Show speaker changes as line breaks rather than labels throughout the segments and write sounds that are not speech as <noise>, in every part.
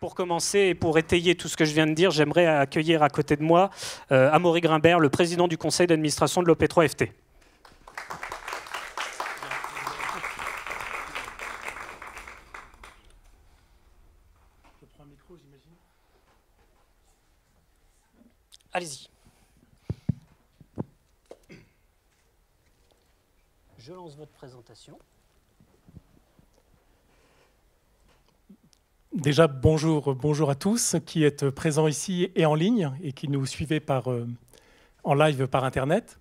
Pour commencer et pour étayer tout ce que je viens de dire, j'aimerais accueillir à côté de moi euh, Amaury Grimbert, le président du conseil d'administration de l'OP3FT. Allez-y. Je lance votre présentation.
Déjà, bonjour, bonjour à tous qui êtes présents ici et en ligne et qui nous suivez par, euh, en live par Internet.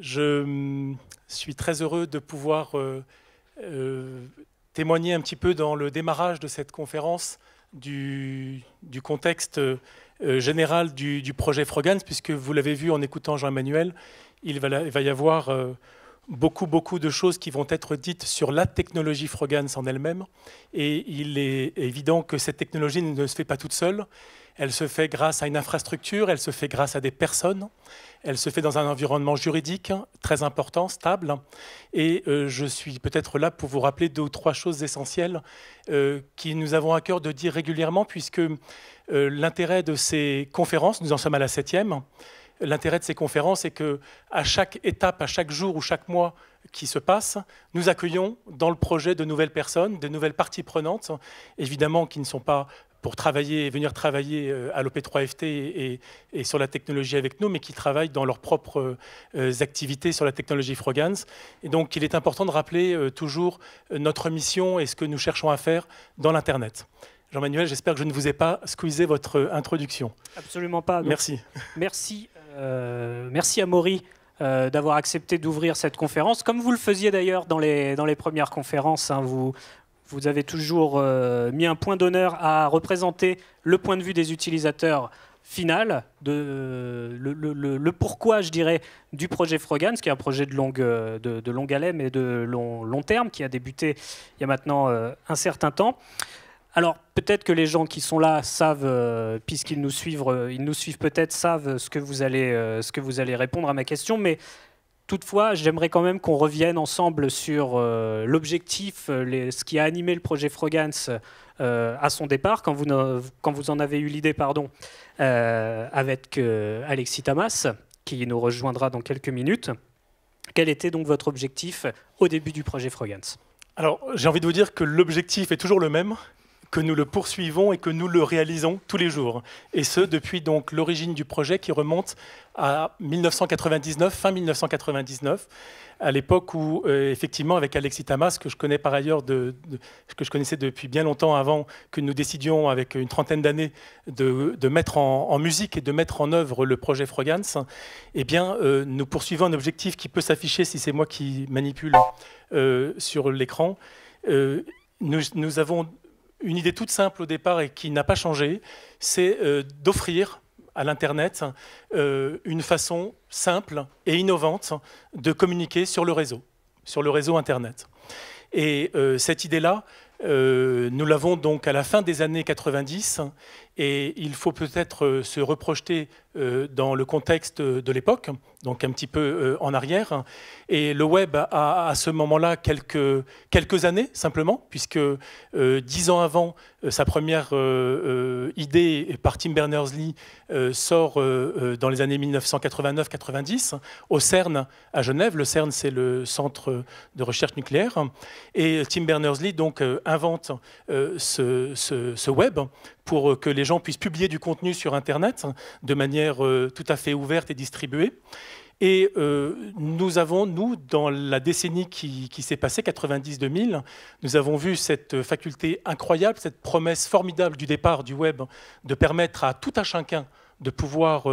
Je hum, suis très heureux de pouvoir euh, euh, témoigner un petit peu dans le démarrage de cette conférence du, contexte général du, projet Frogans, puisque vous l'avez vu en écoutant Jean-Emmanuel, il va y avoir beaucoup, beaucoup de choses qui vont être dites sur la technologie Frogans en elle-même. Et il est évident que cette technologie ne se fait pas toute seule. Elle se fait grâce à une infrastructure, elle se fait grâce à des personnes, elle se fait dans un environnement juridique très important, stable. Et euh, je suis peut-être là pour vous rappeler deux ou trois choses essentielles euh, qui nous avons à cœur de dire régulièrement, puisque euh, l'intérêt de ces conférences, nous en sommes à la septième, l'intérêt de ces conférences est que à chaque étape, à chaque jour ou chaque mois qui se passe, nous accueillons dans le projet de nouvelles personnes, de nouvelles parties prenantes, évidemment qui ne sont pas pour travailler et venir travailler euh, à l'OP3FT et, sur la technologie avec nous, mais qui travaillent dans leurs propres euh, activités sur la technologie Frogans. Et donc, il est important de rappeler euh, toujours notre mission et ce que nous cherchons à faire dans l'Internet. Jean-Manuel, j'espère que je ne vous ai pas squeezé votre introduction.
Absolument pas. merci. Merci euh, merci à Maury euh, d'avoir accepté d'ouvrir cette conférence, comme vous le faisiez d'ailleurs dans les, dans les premières conférences. Hein, vous, vous avez toujours euh, mis un point d'honneur à représenter le point de vue des utilisateurs final, le, pourquoi, je dirais, du projet Frogan, ce qui est un projet de longue, de, de longue haleine et de long, long terme, qui a débuté il y a maintenant un certain temps. Alors peut-être que les gens qui sont là savent, euh, puisqu'ils nous suivent, euh, ils nous suivent peut-être savent ce que vous allez, euh, ce que vous allez répondre à ma question, mais Toutefois, j'aimerais quand même qu'on revienne ensemble sur l'objectif, ce qui a animé le projet Frogans à son départ, quand vous, quand vous en avez eu l'idée, pardon, avec Alexis Tamas, qui nous rejoindra dans quelques minutes. Quel était donc votre objectif au début du projet Frogans Alors, j'ai envie de vous dire que l'objectif est toujours le même, que nous le poursuivons
et que nous le réalisons tous les jours. Et ce, depuis donc l'origine du projet qui remonte à 1999, fin 1999, à l'époque où, euh, effectivement, avec Alexis Tamas, que je connais par ailleurs, de, que je connaissais depuis bien longtemps avant que nous décidions, avec une trentaine d'années, de, mettre en, musique et de mettre en œuvre le projet Frogans, eh bien, euh, nous poursuivons un objectif qui peut s'afficher, si c'est moi qui manipule euh, sur l'écran. Nous, nous avons une idée toute simple au départ et qui n'a pas changé, c'est euh, d'offrir à l'Internet euh, une façon simple et innovante de communiquer sur le réseau, sur le réseau Internet. Et euh, cette idée-là, nous l'avons donc à la fin des années 90 et il faut peut-être euh, se reprojeter euh, dans le contexte de l'époque, donc un petit peu euh, en arrière. Et le web a à ce moment-là quelques, quelques années simplement, puisque dix ans avant, sa première idée par Tim Berners-Lee sort dans les années 1989-90 au CERN à Genève. Le CERN, c'est le centre de recherche nucléaire. Et Tim Berners-Lee donc invente ce, ce web pour euh, que les gens puissent publier du contenu sur Internet hein, de manière euh, tout à fait ouverte et distribuée. Et euh, nous avons, nous, dans la décennie qui, s'est passée, 90-2000, nous avons vu cette faculté incroyable, cette promesse formidable du départ du web de permettre à tout un chacun de pouvoir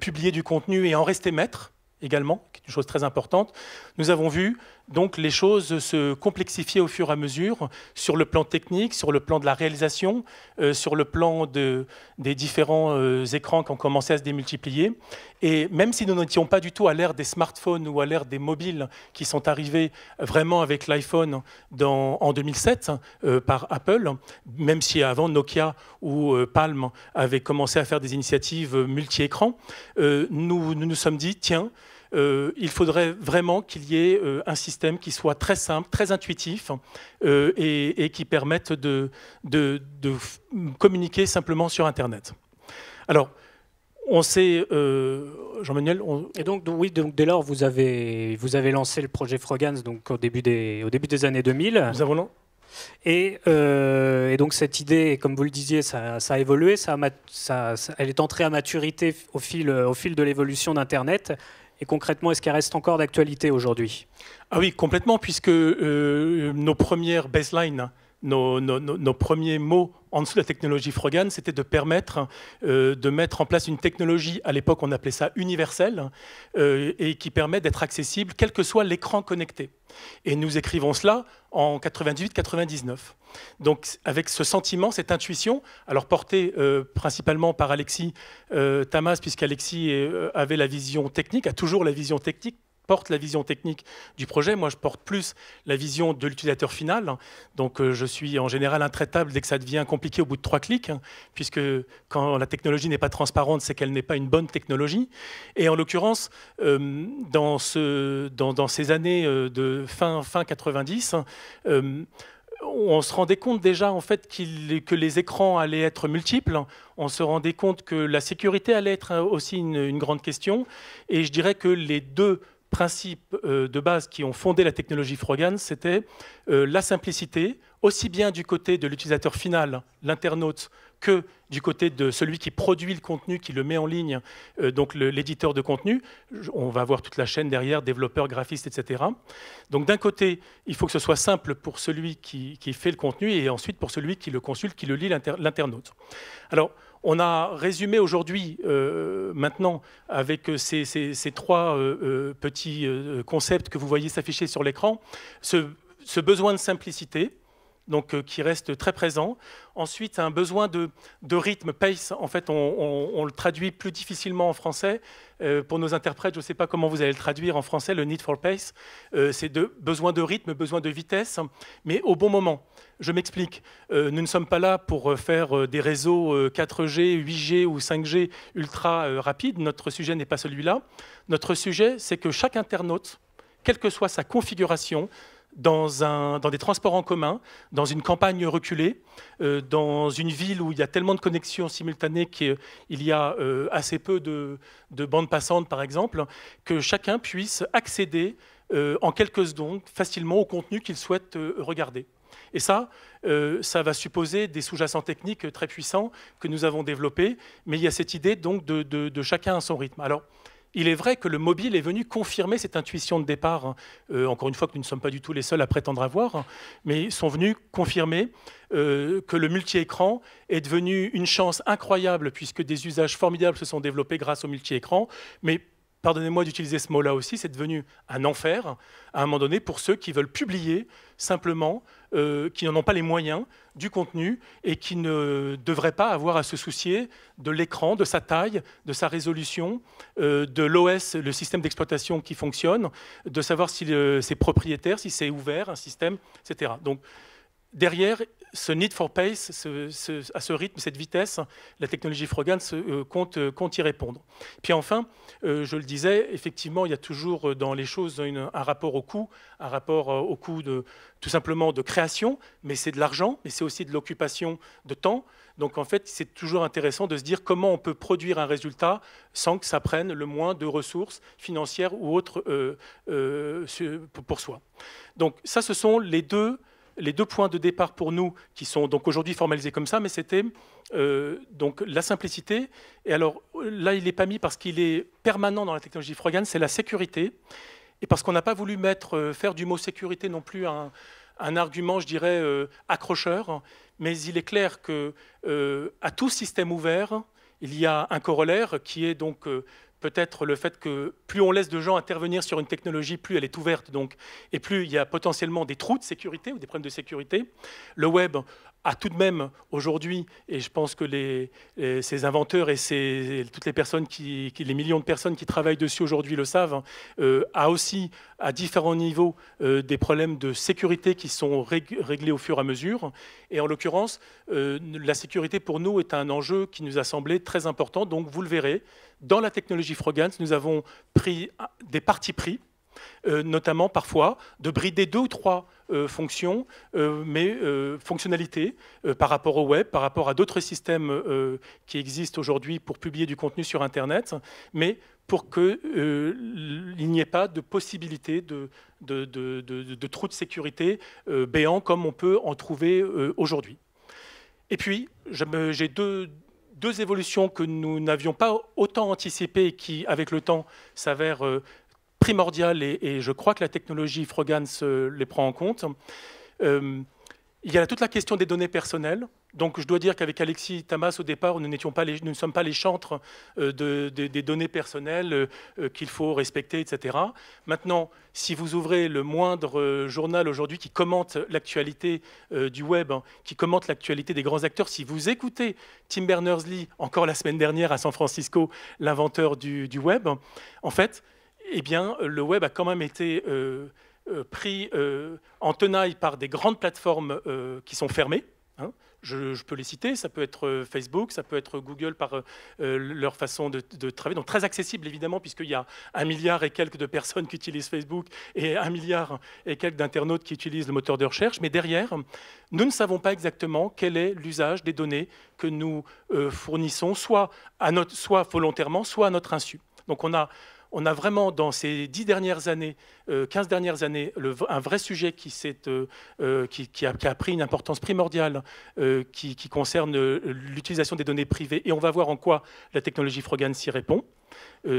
publier du contenu et en rester maître également, qui est une chose très importante. Nous avons vu donc les choses se complexifiaient au fur et à mesure sur le plan technique, sur le plan de la réalisation, euh, sur le plan de, des différents euh, écrans qui ont commencé à se démultiplier. Et même si nous n'étions pas du tout à l'ère des smartphones ou à l'ère des mobiles qui sont arrivés vraiment avec l'iPhone en 2007 euh, par Apple, même si avant Nokia ou Palm avaient commencé à faire des initiatives multi-écrans, nous nous sommes dit, tiens, euh, il faudrait vraiment qu'il y ait euh, un système qui soit très simple, très intuitif euh, et, qui permette de, de, communiquer simplement sur Internet. Alors, on sait,
Jean-Manuel. On... Et donc, oui, donc, dès lors, vous avez, vous avez lancé le projet Frogans donc, au, début des, au début des années 2000. Nous avons et, et, donc cette idée, comme vous le disiez, ça, a évolué, ça, elle est entrée à maturité au fil, au fil de l'évolution d'Internet. Et concrètement, est-ce qu'elle reste encore d'actualité aujourd'hui Ah oui, complètement, puisque
euh, nos premières baselines nos, premiers mots en dessous de la technologie Frogan, c'était de permettre euh, de mettre en place une technologie, à l'époque on appelait ça universelle, euh, et qui permet d'être accessible quel que soit l'écran connecté. Et nous écrivons cela en 98-99. Donc avec ce sentiment, cette intuition, alors portée euh, principalement par Alexis Tamas, puisqu'Alexis avait la vision technique, a toujours la vision technique, porte la vision technique du projet. Moi, je porte plus la vision de l'utilisateur final. Donc, euh, je suis en général intraitable dès que ça devient compliqué au bout de trois clics, hein, puisque quand la technologie n'est pas transparente, c'est qu'elle n'est pas une bonne technologie. Et en l'occurrence, euh, dans, ce, dans, ces années euh, de fin, fin 90, hein, on se rendait compte déjà en fait que les écrans allaient être multiples. On se rendait compte que la sécurité allait être aussi une grande question. Et je dirais que les deux principes euh, de base qui ont fondé la technologie Frogan, c'était euh, la simplicité, aussi bien du côté de l'utilisateur final, l'internaute, que du côté de celui qui produit le contenu, qui le met en ligne, euh, donc l'éditeur de contenu. On va voir toute la chaîne derrière, développeur, graphiste, etc. Donc d'un côté, il faut que ce soit simple pour celui qui, qui, fait le contenu et ensuite pour celui qui le consulte, qui le lit, l'internaute. Alors, on a résumé aujourd'hui, euh, maintenant, avec euh, ces, trois euh, petits concepts que vous voyez s'afficher sur l'écran, ce besoin de simplicité, donc euh, qui reste très présent. Ensuite, un besoin de, de rythme, pace, en fait, on, le traduit plus difficilement en français. Euh, pour nos interprètes, je ne sais pas comment vous allez le traduire en français, le need for pace, euh, c'est besoin de rythme, besoin de vitesse, mais au bon moment. Je m'explique, nous ne sommes pas là pour faire des réseaux 4G, 8G ou 5G ultra rapides, notre sujet n'est pas celui-là. Notre sujet, c'est que chaque internaute, quelle que soit sa configuration, dans, des transports en commun, dans une campagne reculée, euh, dans une ville où il y a tellement de connexions simultanées qu'il y a euh, assez peu de, bandes passantes, par exemple, que chacun puisse accéder euh, en quelques secondes facilement au contenu qu'il souhaite regarder. Et ça, ça va supposer des sous-jacents techniques très puissants que nous avons développés, mais il y a cette idée donc de, de chacun à son rythme. Alors, il est vrai que le mobile est venu confirmer cette intuition de départ, hein. euh, encore une fois que nous ne sommes pas du tout les seuls à prétendre avoir, hein, mais sont venus confirmer euh, que le multi-écran est devenu une chance incroyable puisque des usages formidables se sont développés grâce au multi-écran, mais pardonnez-moi d'utiliser ce mot-là aussi, c'est devenu un enfer à un moment donné pour ceux qui veulent publier simplement, euh, qui n'en ont pas les moyens du contenu et qui ne devraient pas avoir à se soucier de l'écran, de sa taille, de sa résolution, euh, de l'OS, le système d'exploitation qui fonctionne, de savoir si euh, c'est propriétaire, si c'est ouvert, un système, etc. Donc derrière, ce need for pace, à ce rythme, cette vitesse, la technologie Frogan se, euh, compte, euh, compte, y répondre. Puis enfin, euh, je le disais, effectivement, il y a toujours dans les choses un rapport au coût, un rapport au coût de, tout simplement de création, mais c'est de l'argent, mais c'est aussi de l'occupation de temps. Donc en fait, c'est toujours intéressant de se dire comment on peut produire un résultat sans que ça prenne le moins de ressources financières ou autres pour soi. Donc ça, ce sont les deux les deux points de départ pour nous, qui sont donc aujourd'hui formalisés comme ça, mais c'était euh, donc la simplicité. Et alors là, il n'est pas mis parce qu'il est permanent dans la technologie Frogan, c'est la sécurité. Et parce qu'on n'a pas voulu mettre, euh, faire du mot sécurité non plus un, argument, je dirais, euh, accrocheur. Mais il est clair que à tout système ouvert, il y a un corollaire qui est donc peut-être le fait que plus on laisse de gens intervenir sur une technologie, plus elle est ouverte, donc, et plus il y a potentiellement des trous de sécurité ou des problèmes de sécurité. Le web a ah, tout de même aujourd'hui, et je pense que les, ces inventeurs et toutes les personnes qui, les millions de personnes qui travaillent dessus aujourd'hui le savent, euh, a aussi à différents niveaux euh, des problèmes de sécurité qui sont réglés au fur et à mesure. Et en l'occurrence, euh, la sécurité pour nous est un enjeu qui nous a semblé très important. Donc vous le verrez, dans la technologie Frogans, nous avons pris des parties pris euh, notamment parfois de brider deux ou trois euh, fonctions, euh, mais fonctionnalités par rapport au web, par rapport à d'autres systèmes qui existent aujourd'hui pour publier du contenu sur Internet, mais pour qu'il n'y ait pas de possibilité de, de, de, sécurité béant comme on peut en trouver aujourd'hui. Et puis, j'ai deux, deux évolutions que nous n'avions pas autant anticipées et qui, avec le temps, s'avèrent primordial et, je crois que la technologie Frogan se, les prend en compte. Euh, il y a toute la question des données personnelles. Donc, je dois dire qu'avec Alexis Tamas, au départ, nous, n'étions pas nous ne sommes pas les chantres euh, des données personnelles euh, qu'il faut respecter, etc. Maintenant, si vous ouvrez le moindre journal aujourd'hui qui commente l'actualité du web, hein, qui commente l'actualité des grands acteurs, si vous écoutez Tim Berners-Lee, encore la semaine dernière à San Francisco, l'inventeur du, du web, en fait, eh bien, le web a quand même été euh, euh, pris euh, en tenaille par des grandes plateformes qui sont fermées. Hein. Je, peux les citer, ça peut être Facebook, ça peut être Google par leur façon de, travailler. Donc très accessible évidemment, puisqu'il y a un milliard et quelques de personnes qui utilisent Facebook et un milliard et quelques d'internautes qui utilisent le moteur de recherche. Mais derrière, nous ne savons pas exactement quel est l'usage des données que nous fournissons, soit, à notre, soit volontairement, soit à notre insu. Donc on a on a vraiment dans ces dix dernières années, euh, 15 dernières années, un vrai sujet euh, euh, qui, a, pris une importance primordiale, euh, qui, concerne l'utilisation des données privées. Et on va voir en quoi la technologie Frogan s'y répond.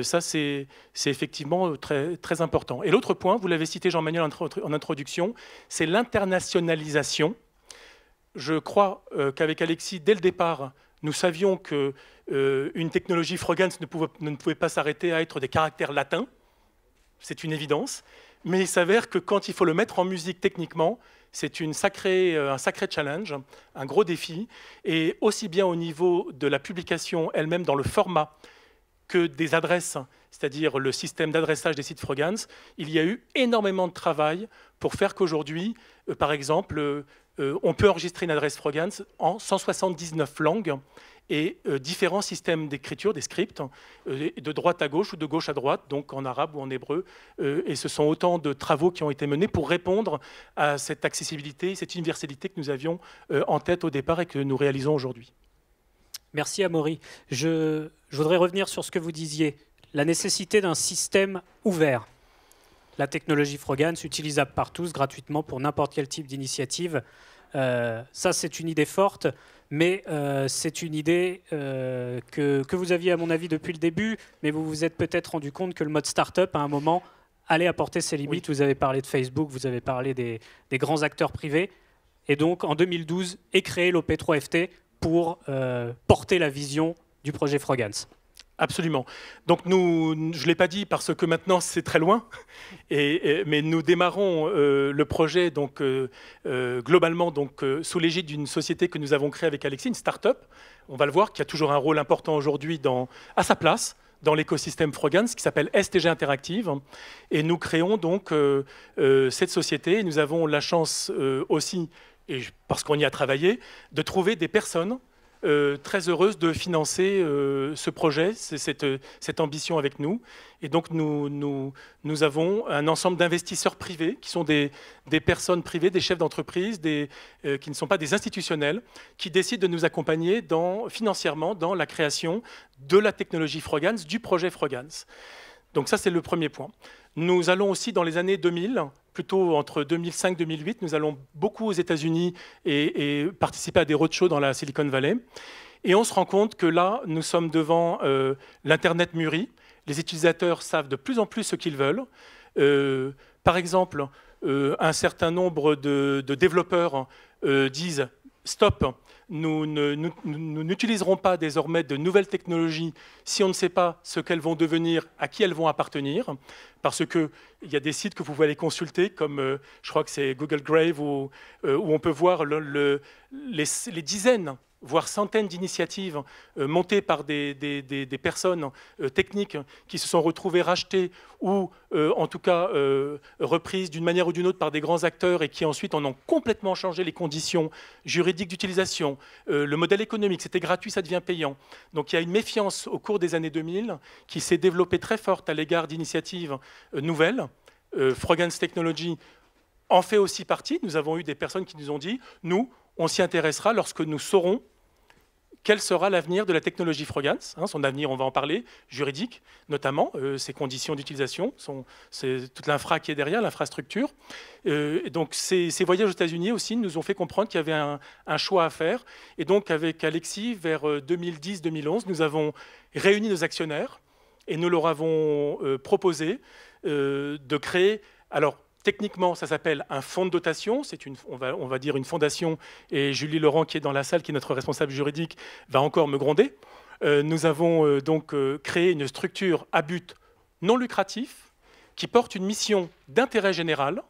ça, c'est effectivement très, très important. Et l'autre point, vous l'avez cité Jean-Manuel en introduction, c'est l'internationalisation. Je crois qu'avec Alexis, dès le départ, nous savions que euh, une technologie Frogans ne pouvait, pas s'arrêter à être des caractères latins, c'est une évidence, mais il s'avère que quand il faut le mettre en musique techniquement, c'est une euh, un sacré challenge, un gros défi, et aussi bien au niveau de la publication elle-même dans le format que des adresses, c'est-à-dire le système d'adressage des sites Frogans, il y a eu énormément de travail pour faire qu'aujourd'hui, euh, par exemple, on peut enregistrer une adresse Frogans en 179 langues et euh, différents systèmes d'écriture, des scripts, hein, euh, de droite à gauche ou de gauche à droite, donc en arabe ou en hébreu. Euh, et ce sont autant de travaux qui ont été menés pour répondre à cette accessibilité, cette universalité que nous avions en tête au départ et que nous réalisons aujourd'hui.
Merci Amaury. Je, je voudrais revenir sur ce que vous disiez, la nécessité d'un système ouvert. La technologie Frogans, utilisable par tous gratuitement pour n'importe quel type d'initiative. Euh, ça, c'est une idée forte mais euh, c'est une idée euh, que, vous aviez à mon avis depuis le début, mais vous vous êtes peut-être rendu compte que le mode start up à un moment allait apporter ses limites. Vous avez parlé de Facebook, vous avez parlé des, grands acteurs privés, et donc en 2012 est créé l'OP3FT pour porter la vision du projet Frogans. Absolument. Donc nous, je ne l'ai pas
dit parce que maintenant c'est très loin, et, mais nous démarrons euh, le projet donc, euh, euh, globalement donc, sous l'égide d'une société que nous avons créée avec Alexis, une start-up, on va le voir, qui a toujours un rôle important aujourd'hui à sa place dans l'écosystème Frogans, qui s'appelle STG Interactive. Et nous créons donc cette société. Nous avons la chance aussi, et parce qu'on y a travaillé, de trouver des personnes euh, très heureuse de financer euh, ce projet, cette, euh, cette, ambition avec nous. Et donc nous, nous, avons un ensemble d'investisseurs privés qui sont des, personnes privées, des chefs d'entreprise, qui ne sont pas des institutionnels, qui décident de nous accompagner dans, financièrement dans la création de la technologie Frogans, du projet Frogans. Donc ça c'est le premier point. Nous allons aussi dans les années 2000 plutôt entre 2005-2008. Nous allons beaucoup aux États-Unis et, participer à des roadshows dans la Silicon Valley. Et on se rend compte que là, nous sommes devant euh, l'Internet mûri. Les utilisateurs savent de plus en plus ce qu'ils veulent. Euh, par exemple, euh, un certain nombre de développeurs disent Stop, nous n'utiliserons pas désormais de nouvelles technologies si on ne sait pas ce qu'elles vont devenir, à qui elles vont appartenir, parce qu'il y a des sites que vous pouvez aller consulter, comme euh, je crois que c'est Google Grave, euh, où, on peut voir les, dizaines voire centaines d'initiatives euh, montées par des, des, personnes euh, techniques qui se sont retrouvées rachetées ou euh, en tout cas reprises d'une manière ou d'une autre par des grands acteurs et qui ensuite en ont complètement changé les conditions juridiques d'utilisation, le modèle économique, c'était gratuit, ça devient payant. Donc il y a une méfiance au cours des années 2000 qui s'est développée très forte à l'égard d'initiatives nouvelles. Frogans Technology en fait aussi partie. Nous avons eu des personnes qui nous ont dit, nous, on s'y intéressera lorsque nous saurons quel sera l'avenir de la technologie Frogans, hein, son avenir, on va en parler, juridique notamment, euh, ses conditions d'utilisation, toute l'infra qui est derrière, l'infrastructure. Euh, donc ces, voyages aux États-Unis aussi nous ont fait comprendre qu'il y avait un, choix à faire. Et donc avec Alexis, vers 2010-2011, euh, nous avons réuni nos actionnaires et nous leur avons proposé de créer, alors Techniquement, ça s'appelle un fonds de dotation. C'est une, on va, on va dire une fondation. Et Julie Laurent, qui est dans la salle, qui est notre responsable juridique, va encore me gronder. Euh, nous avons euh, donc euh, créé une structure à but non lucratif qui porte une mission d'intérêt général,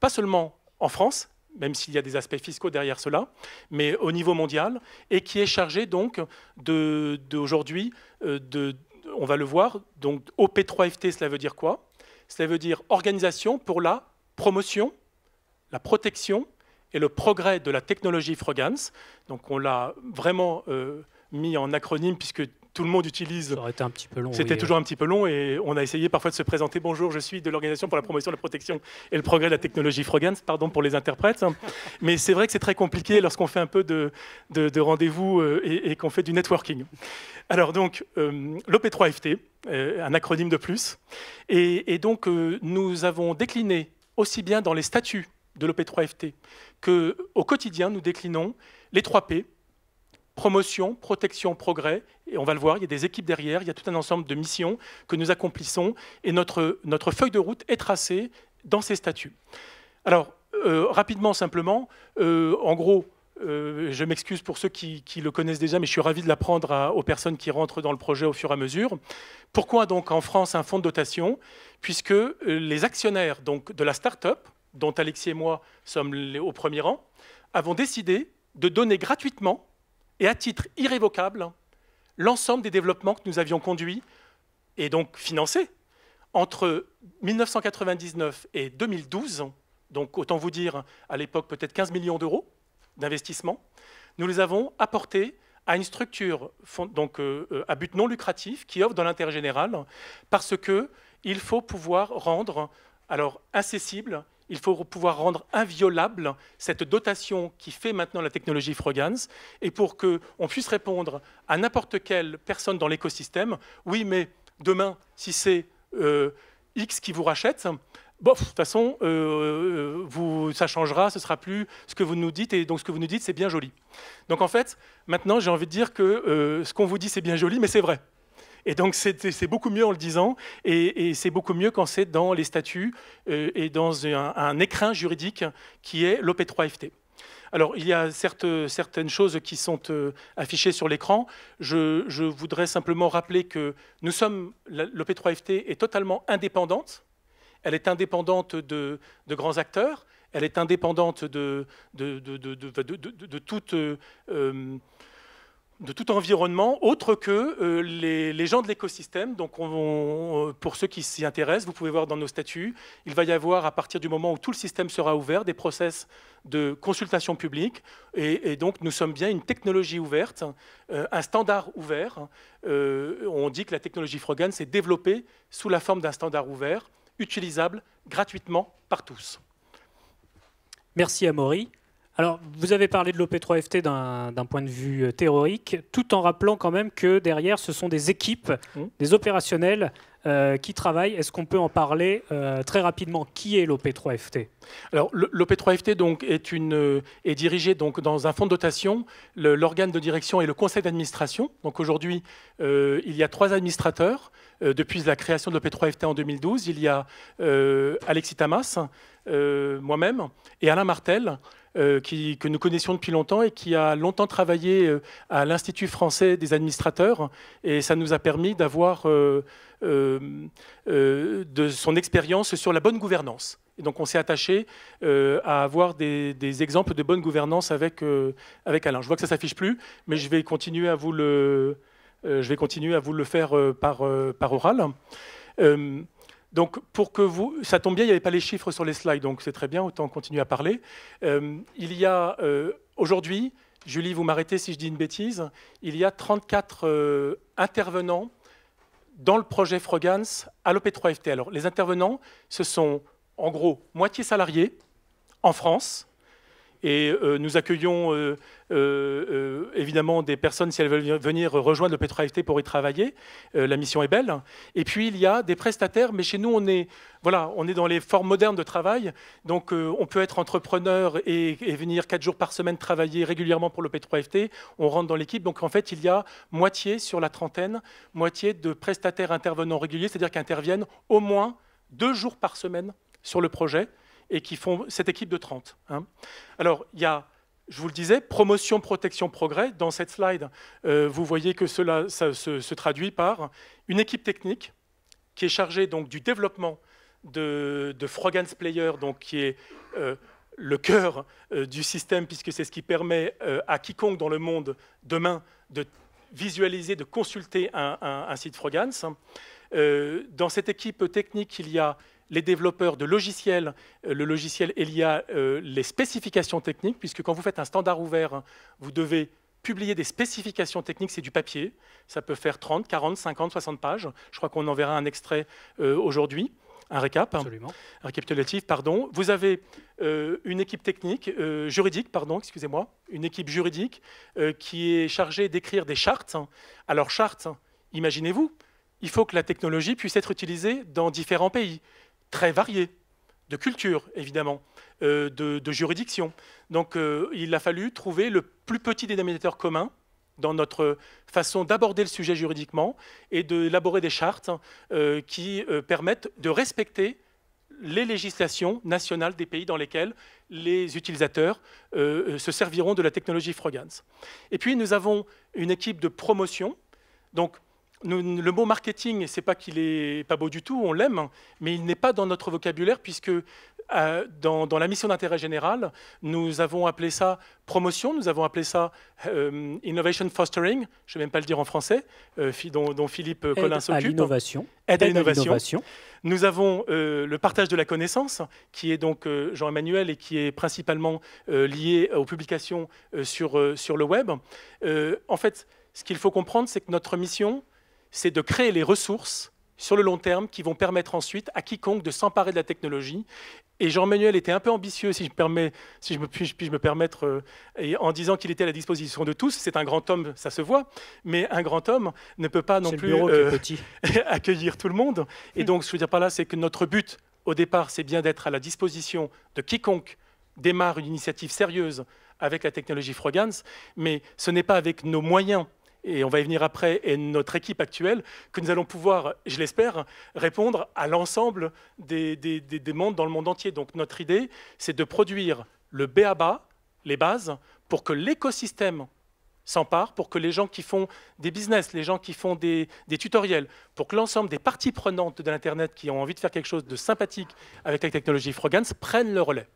pas seulement en France, même s'il y a des aspects fiscaux derrière cela, mais au niveau mondial, et qui est chargée donc d'aujourd'hui, de, on va le voir, donc OP3FT, cela veut dire quoi cela veut dire organisation pour la promotion, la protection et le progrès de la technologie Frogans. Donc on l'a vraiment euh, mis en acronyme puisque tout le monde utilise. Ça aurait été un petit peu long. C'était toujours euh. un petit peu long et on a essayé parfois de se présenter. Bonjour, je suis de l'Organisation pour la promotion, la protection et le progrès de la technologie Frogans, pardon pour les interprètes. Hein. <laughs> Mais c'est vrai que c'est très compliqué lorsqu'on fait un peu de, de, rendez-vous euh, et, qu'on fait du networking. Alors donc, euh, l'OP3FT, un acronyme de plus. Et, donc, nous avons décliné aussi bien dans les statuts de l'OP3FT que au quotidien, nous déclinons les 3 P, promotion, protection, progrès. Et on va le voir, il y a des équipes derrière, il y a tout un ensemble de missions que nous accomplissons. Et notre, feuille de route est tracée dans ces statuts. Alors, euh, rapidement, simplement, euh, en gros, euh, je m'excuse pour ceux qui, le connaissent déjà, mais je suis ravi de l'apprendre aux personnes qui rentrent dans le projet au fur et à mesure. Pourquoi donc en France un fonds de dotation Puisque les actionnaires donc, de la start-up, dont Alexis et moi sommes au premier rang, avons décidé de donner gratuitement et à titre irrévocable l'ensemble des développements que nous avions conduits et donc financés entre 1999 et 2012, donc autant vous dire à l'époque peut-être 15 millions d'euros d'investissement, nous les avons apportés à une structure donc, euh, euh, à but non lucratif qui offre dans l'intérêt général parce que il faut pouvoir rendre alors accessible il faut pouvoir rendre inviolable cette dotation qui fait maintenant la technologie Frogans, et pour qu'on puisse répondre à n'importe quelle personne dans l'écosystème, oui, mais demain, si c'est euh, X qui vous rachète, de toute façon, euh, euh, ça changera, ce ne sera plus ce que vous nous dites, et donc ce que vous nous dites, c'est bien joli. Donc en fait, maintenant, j'ai envie de dire que ce qu'on vous dit, c'est bien joli, mais c'est vrai. Et donc c'est beaucoup mieux en le disant, et, c'est beaucoup mieux quand c'est dans les statuts euh, et dans un, écrin juridique qui est l'OP3FT. Alors, il y a certes, certaines choses qui sont euh, affichées sur l'écran. Je, voudrais simplement rappeler que nous sommes, l'OP3FT est totalement indépendante. Elle est indépendante de, grands acteurs. Elle est indépendante de, de, toute... Euh, de tout environnement autre que euh, les, gens de l'écosystème. Donc, euh, pour ceux qui s'y intéressent, vous pouvez voir dans nos statuts, il va y avoir, à partir du moment où tout le système sera ouvert, des process de consultation publique. Et, donc, nous sommes bien une technologie ouverte, euh, un standard ouvert. on dit que la technologie Frogan s'est développée sous la forme d'un standard ouvert, utilisable gratuitement par tous.
Merci, à Maurice. Alors, vous avez parlé de l'OP3FT d'un point de vue euh, théorique, tout en rappelant quand même que derrière, ce sont des équipes, mmh. des opérationnels euh, qui travaillent. Est-ce qu'on peut en parler euh, très rapidement Qui est l'OP3FT Alors,
l'OP3FT est, dirigé donc, dans un fonds de dotation. L'organe de direction est le conseil d'administration. Donc aujourd'hui, il y a trois administrateurs. depuis la création de l'OP3FT en 2012, il y a Alexis Tamas, moi-même, et Alain Martel. Euh, que nous connaissions depuis longtemps et qui a longtemps travaillé euh, à l'Institut français des administrateurs. Et ça nous a permis d'avoir euh, de son expérience sur la bonne gouvernance. Et donc on s'est attaché à avoir des, exemples de bonne gouvernance avec, avec Alain. Je vois que ça ne s'affiche plus, mais je vais continuer à vous le, je vais continuer à vous le faire par, par oral. Donc, pour que vous, ça tombe bien, il n'y avait pas les chiffres sur les slides, donc c'est très bien, autant continuer à parler. Euh, il y a euh, aujourd'hui, Julie, vous m'arrêtez si je dis une bêtise, il y a 34 euh, intervenants dans le projet Frogans à l'OP3FT. Alors, les intervenants, ce sont en gros moitié salariés en France, et euh, nous accueillons euh, euh, évidemment des personnes si elles veulent venir rejoindre le 3 aft pour y travailler. la mission est belle. Et puis il y a des prestataires, mais chez nous on est voilà, on est dans les formes modernes de travail. Donc on peut être entrepreneur et, venir quatre jours par semaine travailler régulièrement pour le P3FT. On rentre dans l'équipe. Donc en fait, il y a moitié sur la trentaine, moitié de prestataires intervenants réguliers, c'est-à-dire interviennent au moins deux jours par semaine sur le projet et qui font cette équipe de 30. Hein. Alors, il y a je vous le disais, promotion, protection, progrès. Dans cette slide, euh, vous voyez que cela se, traduit par une équipe technique qui est chargée donc du développement de, de Frogans Player, donc qui est euh, le cœur euh, du système, puisque c'est ce qui permet à quiconque dans le monde demain de visualiser, de consulter un, un site Frogans. dans cette équipe technique, il y a les développeurs de logiciels, euh, le logiciel Elia, euh, les spécifications techniques, puisque quand vous faites un standard ouvert, vous devez publier des spécifications techniques, c'est du papier. Ça peut faire 30, 40, 50, 60 pages. Je crois qu'on en verra un extrait euh, aujourd'hui, un récap, Absolument. un récapitulatif, pardon. Vous avez une équipe technique, juridique, pardon, excusez-moi, une équipe juridique qui est chargée d'écrire des chartes. Alors chartes, imaginez-vous, il faut que la technologie puisse être utilisée dans différents pays très variés, de culture évidemment, euh, de, juridiction. Donc euh, il a fallu trouver le plus petit dénominateur commun dans notre façon d'aborder le sujet juridiquement et d'élaborer des chartes hein, euh, qui permettent de respecter les législations nationales des pays dans lesquels les utilisateurs se serviront de la technologie Frogans. Et puis nous avons une équipe de promotion. Donc le mot marketing, c'est pas qu'il est pas beau du tout, on l'aime, mais il n'est pas dans notre vocabulaire puisque euh, dans, la mission d'intérêt général, nous avons appelé ça promotion, nous avons appelé ça euh, innovation fostering, je ne vais même pas le dire en français, euh, dont, Philippe Collins s'occupe. Aide à l'innovation. Nous avons le partage de la connaissance, qui est donc Jean-Emmanuel et qui est principalement lié aux publications sur, sur le web. en fait, ce qu'il faut comprendre, c'est que notre mission, c'est de créer les ressources sur le long terme qui vont permettre ensuite à quiconque de s'emparer de la technologie. Et Jean-Manuel était un peu ambitieux, si je, permets, si je me, puis, -je me permettre, euh, en disant qu'il était à la disposition de tous. C'est un grand homme, ça se voit, mais un grand homme ne peut pas non plus euh, <laughs> accueillir tout le monde. Et hmm. donc, ce que je veux dire par là, c'est que notre but, au départ, c'est bien d'être à la disposition de quiconque démarre une initiative sérieuse avec la technologie Frogans, mais ce n'est pas avec nos moyens et on va y venir après, et notre équipe actuelle, que nous allons pouvoir, je l'espère, répondre à l'ensemble des, demandes dans le monde entier. Donc notre idée, c'est de produire le BABA, les bases, pour que l'écosystème s'empare, pour que les gens qui font des business, les gens qui font des, tutoriels, pour que l'ensemble des parties prenantes de l'Internet qui ont envie de faire quelque chose de sympathique avec la technologie Frogans prennent le relais.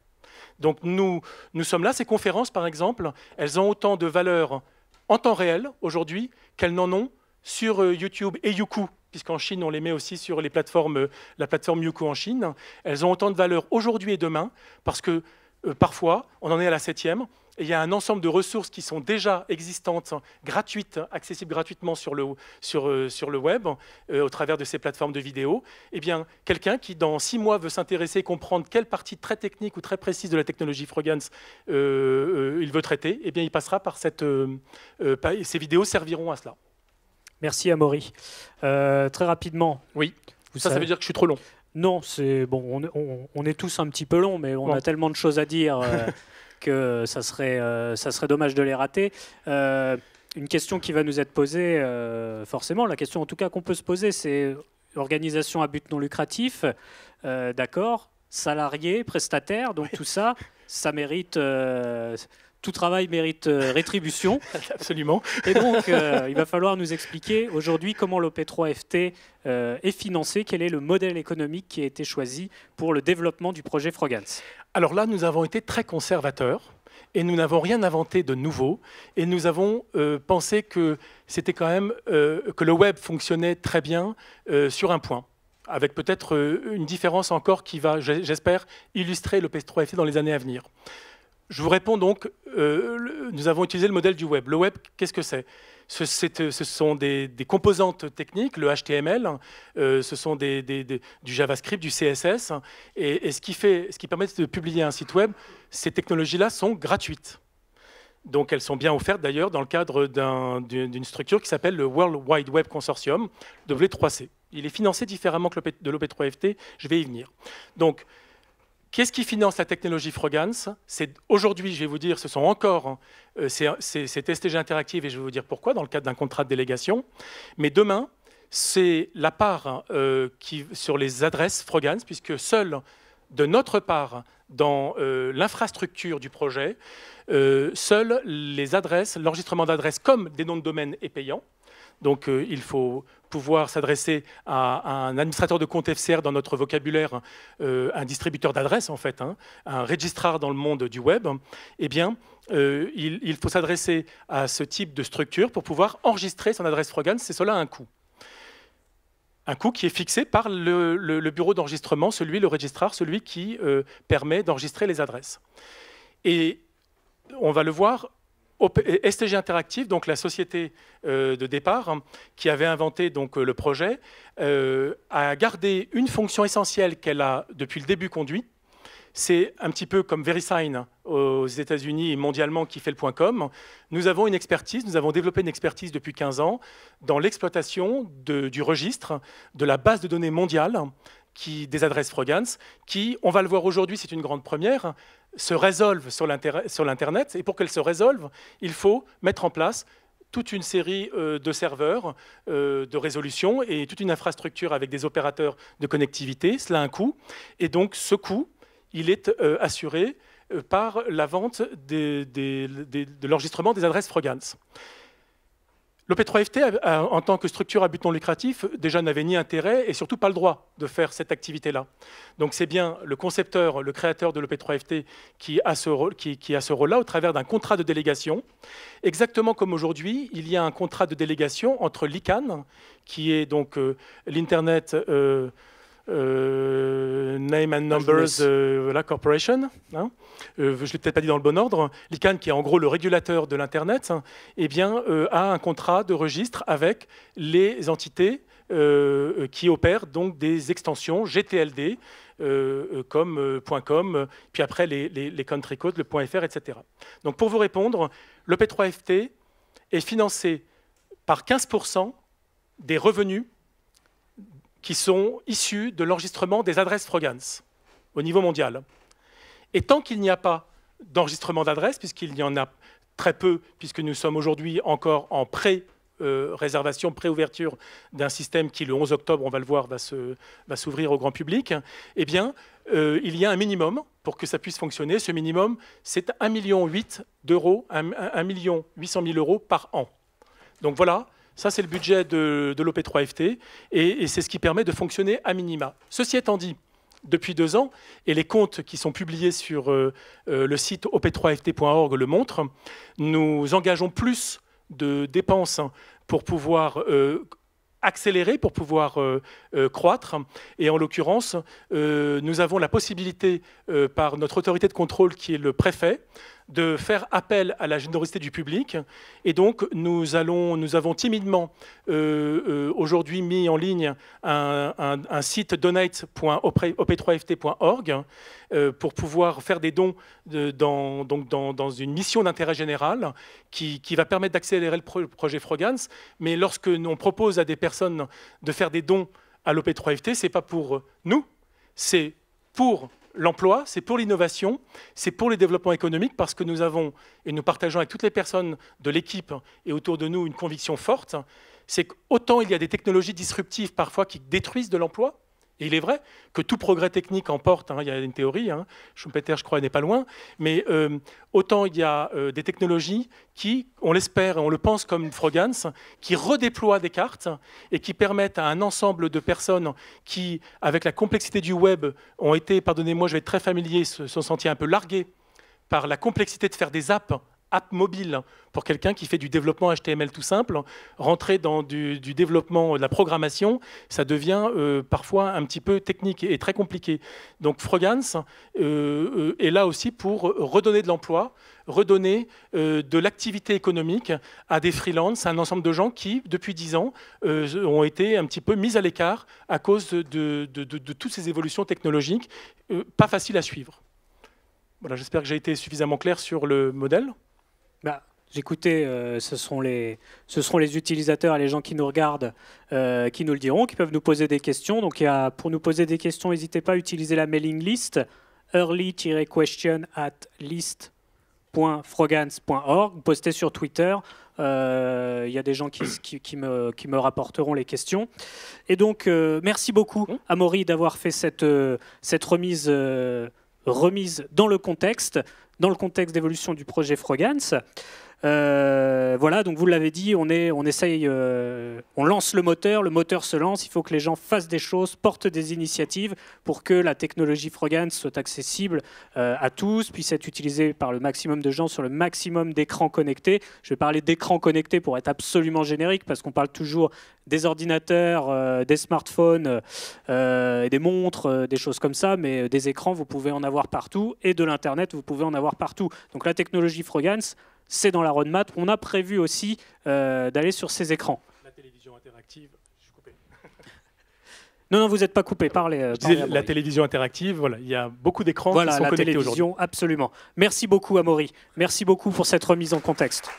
Donc nous, nous sommes là, ces conférences par exemple, elles ont autant de valeur en temps réel aujourd'hui qu'elles n'en ont sur euh, YouTube et Youku, puisqu'en Chine on les met aussi sur les plateformes, euh, la plateforme Youku en Chine. Elles ont autant de valeur aujourd'hui et demain parce que euh, parfois on en est à la septième, et il y a un ensemble de ressources qui sont déjà existantes, gratuites, accessibles gratuitement sur le, sur, euh, sur le web, euh, au travers de ces plateformes de vidéos. Eh bien, quelqu'un qui, dans six mois, veut s'intéresser et comprendre quelle partie très technique ou très précise de la technologie Frogans euh, il veut traiter, eh bien, il passera par cette... ces vidéos
serviront à cela. Merci, Amaury. très rapidement. Oui. ça, ça veut dire que je suis trop long. Non, c'est bon, on, est tous un petit peu long, mais on a tellement de choses à dire. <laughs> que ça serait, euh, ça serait dommage de les rater. Euh, une question qui va nous être posée, euh, forcément, la question en tout cas qu'on peut se poser, c'est organisation à but non lucratif, d'accord, salariés, prestataires, donc tout ça, ça mérite tout travail mérite euh, rétribution. <laughs> Absolument. Et donc, euh, il va falloir nous expliquer aujourd'hui comment l'OP3FT euh, est financé, quel est le modèle économique qui a été choisi pour le développement du projet Frogans. Alors là, nous avons été très
conservateurs et nous n'avons rien inventé de nouveau. Et nous avons pensé que c'était quand même que le web fonctionnait très bien sur un point, avec peut-être une différence encore qui va, j'espère, illustrer lop 3 ft dans les années à venir. Je vous réponds donc, euh, nous avons utilisé le modèle du web. Le web, qu'est-ce que c'est euh, ce, sont des, composantes techniques, le HTML, hein. euh, ce sont du JavaScript, du CSS, et, ce, qui permet de publier un site web, ces technologies-là sont gratuites. Donc elles sont bien offertes d'ailleurs dans le cadre d'une structure qui s'appelle le World Wide Web Consortium, W3C. Il est financé différemment que de l'OP3FT, je vais y venir. Donc Qu'est-ce qui finance la technologie Frogans Aujourd'hui, je vais vous dire, ce sont encore ces hein, euh, c'est STG Interactive, et je vais vous dire pourquoi, dans le cadre d'un contrat de délégation. Mais demain, c'est la part hein, euh, qui, sur les adresses Frogans, puisque seul de notre part dans euh, l'infrastructure du projet, seule les adresses, l'enregistrement d'adresses comme des noms de domaine est payant. Donc il faut pouvoir s'adresser à, un administrateur de compte FCR dans notre vocabulaire, euh, un distributeur d'adresses en fait, hein, un registrar dans le monde du web, eh bien, euh, il, faut s'adresser à ce type de structure pour pouvoir enregistrer son adresse Frogan. C'est cela un coût. Un coût qui est fixé par le, bureau d'enregistrement, celui, le registrar, celui qui euh, permet d'enregistrer les adresses. Et on va le voir, STG Interactive, donc la société euh, de départ hein, qui avait inventé donc euh, le projet, euh, a gardé une fonction essentielle qu'elle a depuis le début conduite. C'est un petit peu comme VeriSign hein, aux États-Unis et mondialement qui fait le point com. Nous avons une expertise, nous avons développé une expertise depuis 15 ans dans l'exploitation du registre de la base de données mondiale qui, des adresses Frogans, qui, on va le voir aujourd'hui, c'est une grande première, se résolvent sur l'Internet. Et pour qu'elles se résolvent, il faut mettre en place toute une série euh, de serveurs, euh, de résolution et toute une infrastructure avec des opérateurs de connectivité. Cela a un coût. Et donc ce coût, il est euh, assuré par la vente de l'enregistrement des adresses Frogans lop 3 ft en tant que structure à but non lucratif, déjà n'avait ni intérêt et surtout pas le droit de faire cette activité-là. Donc c'est bien le concepteur, le créateur de lop 3 ft qui a ce rôle-là au travers d'un contrat de délégation. Exactement comme aujourd'hui, il y a un contrat de délégation entre l'ICANN, qui est donc euh, l'Internet... Euh, euh, name and ah, Numbers euh, la Corporation. Hein. Euh, je ne l'ai peut-être pas dit dans le bon ordre. L'ICANN, qui est en gros le régulateur de l'Internet, hein, eh bien, a un contrat de registre avec les entités qui opèrent donc des extensions GTLD comme .com, puis après les, les, country codes, le .fr, etc. Donc pour vous répondre, le P3FT est financé par 15% des revenus qui sont issus de l'enregistrement des adresses Frogans au niveau mondial. Et tant qu'il n'y a pas d'enregistrement d'adresses, puisqu'il y en a très peu, puisque nous sommes aujourd'hui encore en pré- réservation, pré-ouverture d'un système qui, le 11 octobre, on va le voir, va, s'ouvrir au grand public, eh bien, euh, il y a un minimum pour que ça puisse fonctionner. Ce minimum, c'est 1,8 million d'euros, 800 euros par an. Donc voilà ça, c'est le budget de, l'OP3FT et, c'est ce qui permet de fonctionner à minima. Ceci étant dit, depuis deux ans, et les comptes qui sont publiés sur euh, euh, le site op3ft.org le montrent, nous engageons plus de dépenses pour pouvoir euh, accélérer, pour pouvoir croître. Et en l'occurrence, nous avons la possibilité, par notre autorité de contrôle qui est le préfet, de faire appel à la générosité du public. Et donc, nous, avons timidement euh, euh, aujourd'hui mis en ligne un, site donate.op3ft.org euh, pour pouvoir faire des dons dans, une mission d'intérêt général qui, va permettre d'accélérer le, projet Frogans. Mais lorsque l'on propose à des personnes de faire des dons à l'OP3FT, ce n'est pas pour nous, c'est pour l'emploi, c'est pour l'innovation, c'est pour le développement économique, parce que nous avons, et nous partageons avec toutes les personnes de l'équipe et autour de nous une conviction forte, c'est qu'autant il y a des technologies disruptives parfois qui détruisent de l'emploi, et il est vrai que tout progrès technique emporte, hein, il y a une théorie, hein. Schumpeter je crois n'est pas loin, mais euh, autant il y a euh, des technologies qui, on l'espère et on le pense comme Frogans, qui redéploient des cartes et qui permettent à un ensemble de personnes qui, avec la complexité du web, ont été, pardonnez-moi, je vais être très familier, se sont sentis un peu largués par la complexité de faire des apps app mobile hein, pour quelqu'un qui fait du développement HTML tout simple. Hein, rentrer dans du, développement, euh, de la programmation, ça devient euh, parfois un petit peu technique et très compliqué. Donc Frogans euh, est là aussi pour redonner de l'emploi, redonner de l'activité économique à des freelances, à un ensemble de gens qui, depuis 10 ans, ont été un petit peu mis à l'écart à cause de, de, toutes ces évolutions technologiques, pas faciles à suivre. Voilà, j'espère que j'ai été
suffisamment clair sur le modèle bah, J'écoutais, euh, ce, ce seront les utilisateurs et les gens qui nous regardent euh, qui nous le diront, qui peuvent nous poser des questions. Donc, pour nous poser des questions, n'hésitez pas à utiliser la mailing list early-question at list.frogans.org. Postez sur Twitter. Euh, il y a des gens qui, me, qui, me, rapporteront les questions. Et donc, merci beaucoup, à Maury d'avoir fait cette, cette remise remise dans le contexte, dans le contexte d'évolution du projet Frogans. Euh, voilà, donc vous l'avez dit, on, est, on essaye, euh, on lance le moteur, le moteur se lance, il faut que les gens fassent des choses, portent des initiatives pour que la technologie Frogans soit accessible euh, à tous, puisse être utilisée par le maximum de gens sur le maximum d'écrans connectés. Je vais parler d'écrans connectés pour être absolument générique parce qu'on parle toujours des ordinateurs, des smartphones, des montres, des choses comme ça, mais des écrans, vous pouvez en avoir partout, et de l'Internet, vous pouvez en avoir partout. Donc la technologie Frogans, c'est dans la roadmap. On a prévu aussi euh, d'aller sur ces écrans. La télévision interactive, je suis coupé. non, non, vous n'êtes pas coupé, parlez. Euh, la
télévision interactive, voilà, il y a
beaucoup d'écrans qui sont la télévision, absolument. Merci beaucoup, Amaury. Merci beaucoup pour cette remise en contexte.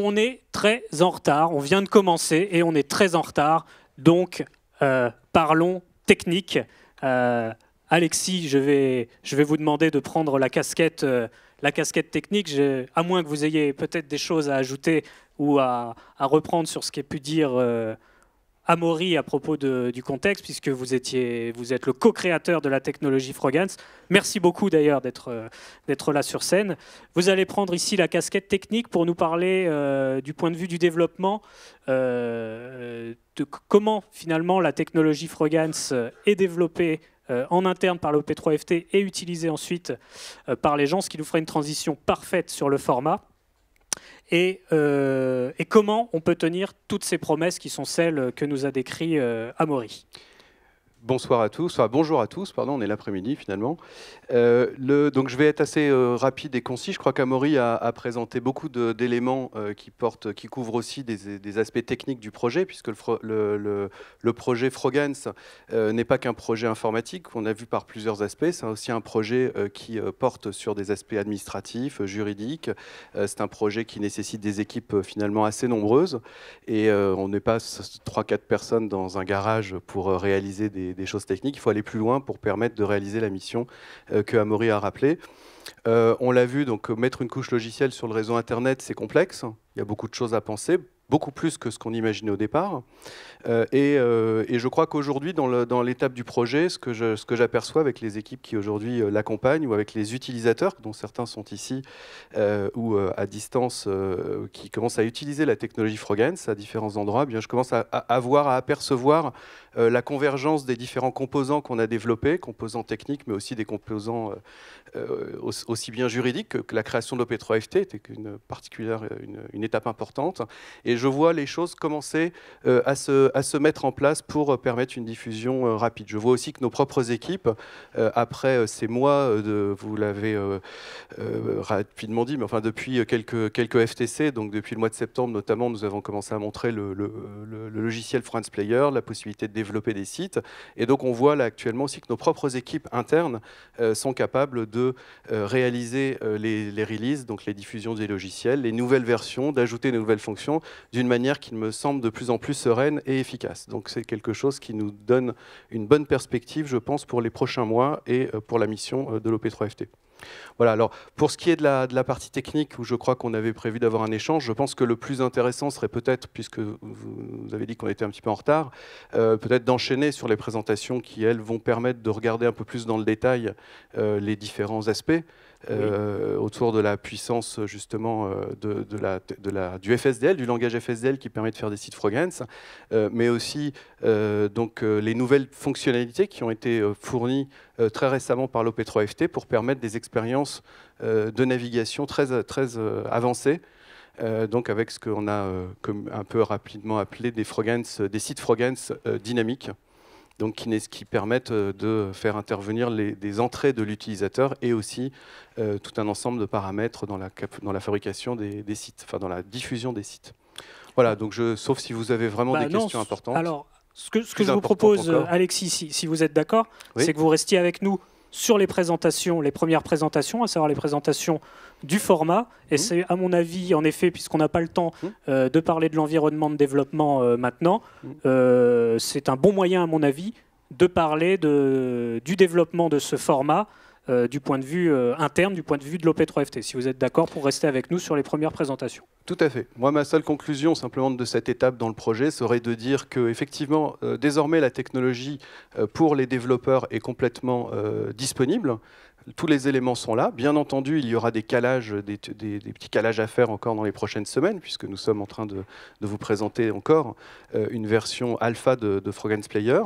on est très en retard. On vient de commencer et on est très en retard. Donc, euh, parlons technique. Euh, Alexis, je vais, je vais vous demander de prendre la casquette, euh, la casquette technique, à moins que vous ayez peut-être des choses à ajouter ou à, reprendre sur ce qui a pu dire. Euh, Amaury à propos du contexte, puisque vous, êtes le co-créateur de la technologie Frogans. Merci beaucoup d'ailleurs euh, d'être là sur scène. Vous allez prendre ici la casquette technique pour nous parler euh, du point de vue du développement, euh, de comment finalement la technologie Frogans est développée en interne par l'OP3FT et utilisée ensuite par les gens, ce qui nous ferait une transition parfaite sur le format. Euh, et, comment on peut tenir toutes ces promesses qui sont celles que nous a décrites euh, Amaury
Bonsoir à tous, bonjour à tous, pardon, on est l'après-midi finalement. Euh, donc je vais être assez euh, rapide et concis. Je crois qu'Amaury a, présenté beaucoup d'éléments euh, qui, portent, qui couvrent aussi des, aspects techniques du projet, puisque le, projet Frogans n'est pas qu'un projet informatique, on a vu par plusieurs aspects. C'est aussi un projet qui porte sur des aspects administratifs, juridiques. C'est un projet qui nécessite des équipes finalement assez nombreuses. Et on n'est pas 3-4 personnes dans un garage pour réaliser des des, choses techniques. Il faut aller plus loin pour permettre de réaliser la mission euh, que Amaury a rappelée. Euh, on l'a vu, donc euh, mettre une couche logicielle sur le réseau Internet, c'est complexe. Il y a beaucoup de choses à penser, beaucoup plus que ce qu'on imaginait au départ. et, je crois qu'aujourd'hui, dans l'étape du projet, ce que j'aperçois avec les équipes qui aujourd'hui l'accompagnent ou avec les utilisateurs, dont certains sont ici ou à distance, qui commencent à utiliser la technologie Frogance à différents endroits, eh bien, je commence à, à, à voir, à apercevoir euh, la convergence des différents composants qu'on a développés, composants techniques, mais aussi des composants euh, euh, aussi bien juridiques que la création de l'OP3FT était une, particulière, une, étape importante. Et je vois les choses commencer à se, à, se, mettre en place pour permettre une diffusion rapide. Je vois aussi que nos propres équipes, après ces mois, de, vous l'avez rapidement dit, mais enfin depuis quelques, quelques FTC, donc depuis le mois de septembre notamment, nous avons commencé à montrer le, logiciel France Player, la possibilité de développer des sites. Et donc on voit là actuellement aussi que nos propres équipes internes euh, sont capables de euh, réaliser euh, les, les, releases, donc les diffusions des logiciels, les nouvelles versions, d'ajouter de nouvelles fonctions d'une manière qui me semble de plus en plus sereine et efficace. Donc c'est quelque chose qui nous donne une bonne perspective, je pense, pour les prochains mois et pour la mission de l'OP3FT. Voilà, alors pour ce qui est de la, partie technique, où je crois qu'on avait prévu d'avoir un échange, je pense que le plus intéressant serait peut-être, puisque vous avez dit qu'on était un petit peu en retard, euh, peut-être d'enchaîner sur les présentations qui, elles, vont permettre de regarder un peu plus dans le détail euh, les différents aspects. Euh, autour de la puissance justement euh, de, la, du FSDL, du langage FSDL qui permet de faire des sites Frogans, euh, mais aussi donc, les nouvelles fonctionnalités qui ont été fournies très récemment par l'OP3FT pour permettre des expériences de navigation très, très avancées. donc avec ce qu'on a comme un peu rapidement appelé des, Frogans des sites Frogans dynamiques, donc qui, qui permettent euh, de faire intervenir les, des entrées de l'utilisateur et aussi euh, tout un ensemble de paramètres dans la, fabrication des, sites, enfin dans la diffusion des sites. Voilà, donc je, sauf si vous avez vraiment bah des questions importantes. Alors,
ce que, ce que je vous propose, euh, Alexis, si, vous êtes d'accord, c'est que vous restiez avec nous sur les présentations, les premières présentations, à savoir les présentations du format. Et mmh. c'est à mon avis, en effet, puisqu'on n'a pas le temps mmh. euh, de parler de l'environnement de développement euh, maintenant, mmh. euh, c'est un bon moyen, à mon avis, de parler du développement de ce format euh, du point de vue euh, interne, du point de vue de l'OP3FT, si vous êtes d'accord pour rester avec nous sur les premières présentations. Tout à fait. Moi, ma seule conclusion
simplement de cette étape dans le projet serait de dire que effectivement, euh, désormais, la technologie pour les développeurs est complètement disponible tous les éléments sont là. Bien entendu, il y aura des calages, des, petits calages à faire encore dans les prochaines semaines, puisque nous sommes en train de, vous présenter encore une version alpha de, de Player.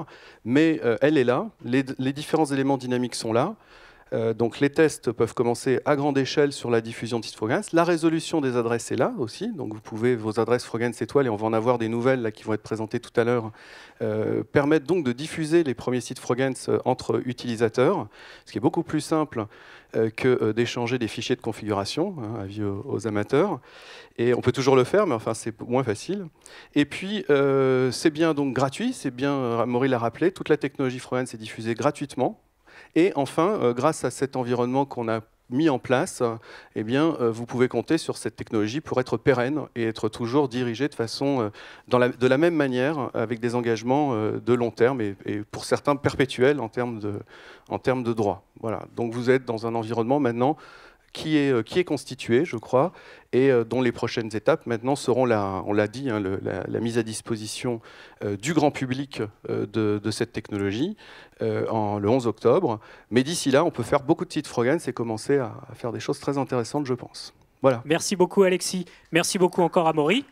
Mais elle est là, les différents éléments dynamiques sont là. Euh, donc les tests peuvent commencer à grande échelle sur la diffusion de sites Frogans. La résolution des adresses est là aussi. Donc vous pouvez, vos adresses Frogans étoiles, et on va en avoir des nouvelles qui vont être présentées tout à l'heure, euh, permettent donc de diffuser les premiers sites Frogans euh, entre utilisateurs, ce qui est beaucoup plus simple que d'échanger des fichiers de configuration, à hein, avis aux, amateurs. Et on peut toujours le faire, mais enfin c'est moins facile. Et puis c'est bien donc gratuit, c'est bien, Maury l'a rappelé, toute la technologie Frogans est diffusée gratuitement et enfin, euh, grâce à cet environnement qu'on a mis en place, eh bien, euh, vous pouvez compter sur cette technologie pour être pérenne et être toujours dirigée de façon, euh, la, de la même manière, avec des engagements de long terme et, pour certains perpétuels en termes de, en termes de droit. Voilà. Donc vous êtes dans un environnement maintenant qui est, euh, qui est constituée, je crois, et euh, dont les prochaines étapes maintenant seront, la, on l'a dit, hein, la, mise à disposition euh, du grand public de, cette technologie en, le 11 octobre. Mais d'ici là, on peut faire beaucoup de petites frogans et commencer à, faire des choses très intéressantes, je pense.
Voilà. Merci beaucoup Alexis, merci beaucoup encore à Maury.